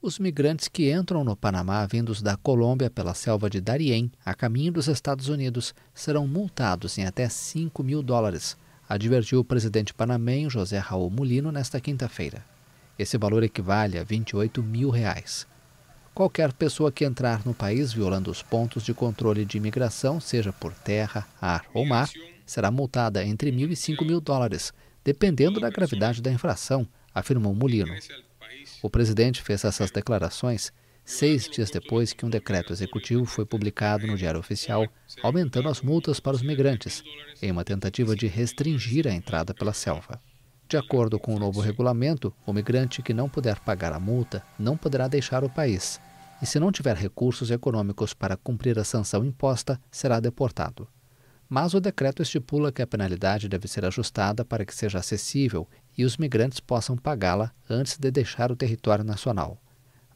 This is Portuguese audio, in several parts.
Os migrantes que entram no Panamá vindos da Colômbia pela selva de Darién, a caminho dos Estados Unidos, serão multados em até 5 mil dólares, advertiu o presidente panamenho José Raul Mulino nesta quinta-feira. Esse valor equivale a 28 mil reais. Qualquer pessoa que entrar no país violando os pontos de controle de imigração, seja por terra, ar ou mar, será multada entre mil e cinco mil dólares, dependendo da gravidade da infração, afirmou Mulino. O presidente fez essas declarações seis dias depois que um decreto executivo foi publicado no Diário Oficial, aumentando as multas para os migrantes, em uma tentativa de restringir a entrada pela selva. De acordo com o novo regulamento, o migrante que não puder pagar a multa não poderá deixar o país, e se não tiver recursos econômicos para cumprir a sanção imposta, será deportado. Mas o decreto estipula que a penalidade deve ser ajustada para que seja acessível e os migrantes possam pagá-la antes de deixar o território nacional.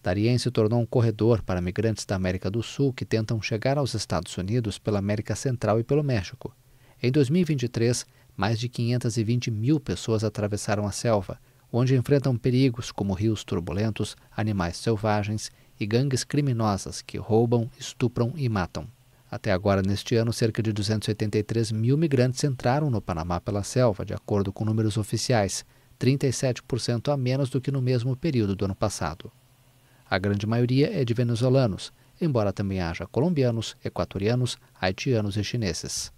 Darien se tornou um corredor para migrantes da América do Sul que tentam chegar aos Estados Unidos pela América Central e pelo México. Em 2023, mais de 520 mil pessoas atravessaram a selva, onde enfrentam perigos como rios turbulentos, animais selvagens e gangues criminosas que roubam, estupram e matam. Até agora, neste ano, cerca de 283 mil migrantes entraram no Panamá pela selva, de acordo com números oficiais. 37% a menos do que no mesmo período do ano passado. A grande maioria é de venezuelanos, embora também haja colombianos, equatorianos, haitianos e chineses.